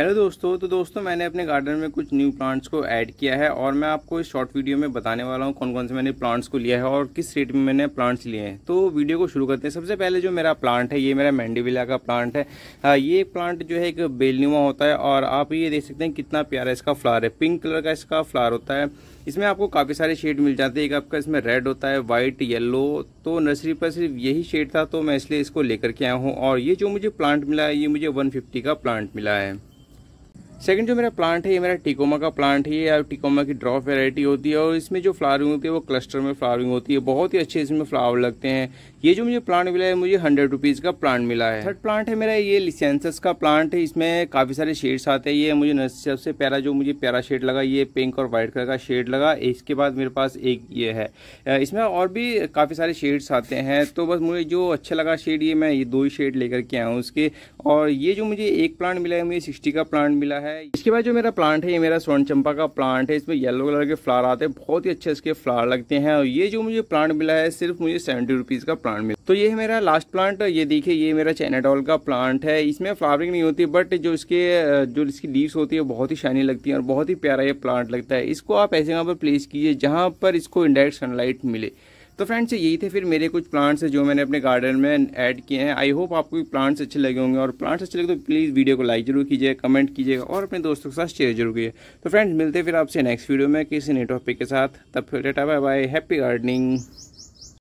hello दोस्तों तो दोस्तों मैंने अपने गार्डन में कुछ न्यू प्लांट्स को ऐड किया है और मैं आपको इस शॉर्ट वीडियो में बताने वाला हूँ कौन कौन से मैंने प्लांट्स को लिया है और किस रेट में मैंने प्लांट्स लिए हैं तो वीडियो को शुरू करते हैं सबसे पहले जो मेरा प्लांट है ये मेरा मैंडीविला का प्लांट है आ, हाँ, ये प्लांट जो है एक बेलनुमा होता है और आप ये देख सकते हैं कितना प्यारा इसका फ्लार है पिंक कलर का इसका फ्लार होता है इसमें आपको काफ़ी सारे शेड मिल जाते हैं एक आपका इसमें रेड होता है वाइट येलो तो नर्सरी पर सिर्फ यही शेड था तो मैं इसलिए इसको लेकर के आया हूँ और ये जो मुझे प्लांट मिला है ये मुझे 150 का प्लांट मिला है सेकंड जो मेरा प्लांट है ये मेरा टिकोमा का प्लांट है ये टिकोमा की ड्रॉप वेराइटी होती है और इसमें जो फ्लावरिंग होती है वो क्लस्टर में फ्लावरिंग होती है बहुत ही अच्छे इसमें फ्लावर लगते हैं ये जो मुझे प्लांट मिला है मुझे हंड्रेड रुपीज़ का प्लांट मिला है थर्ड प्लांट है मेरा ये लिसेंसस का प्लांट है इसमें काफ़ी सारे शेड्स आते हैं ये मुझे सबसे प्यारा जो मुझे प्यारा शेड लगा ये पिंक और वाइट कलर का शेड लगा इसके बाद मेरे पास एक ये है इसमें और भी काफ़ी सारे शेड्स आते हैं तो बस मुझे जो अच्छा लगा शेड ये मैं ये दो ही शेड लेकर के आया हूँ उसके और ये जो मुझे एक प्लांट मिला है मुझे सिक्सटी का प्लांट मिला है है इसके बाद जो मेरा प्लांट है ये मेरा स्वर्ण चंपा का प्लांट है इसमें येलो कलर के फ्लावर आते हैं बहुत ही अच्छे इसके फ्लावर लगते हैं और ये जो मुझे प्लांट मिला है सिर्फ मुझे सेवेंटी रुपीज़ का प्लांट मिला तो ये है मेरा लास्ट प्लांट ये देखिए ये मेरा चैनाडॉल का प्लांट है इसमें फ्लावरिंग नहीं होती बट जो इसके जो इसकी लीव्स होती है बहुत ही शाइनी लगती है और बहुत ही प्यारा ये प्लांट लगता है इसको आप ऐसे यहाँ पर प्लेस कीजिए जहाँ पर इसको इंडायरेक्ट सनलाइट मिले तो फ्रेंड्स यही थे फिर मेरे कुछ प्लांट्स जो मैंने अपने गार्डन में ऐड किए हैं आई होप आपको प्लांट्स अच्छे लगे होंगे और प्लांट्स अच्छे लगे तो प्लीज़ वीडियो को लाइक जरूर कीजिए कमेंट कीजिएगा और अपने दोस्तों के साथ शेयर जरूर कीजिए तो फ्रेंड्स मिलते फिर आपसे नेक्स्ट वीडियो में किसी नए टॉपिक के साथ तब फिर tata bye bye happy gardening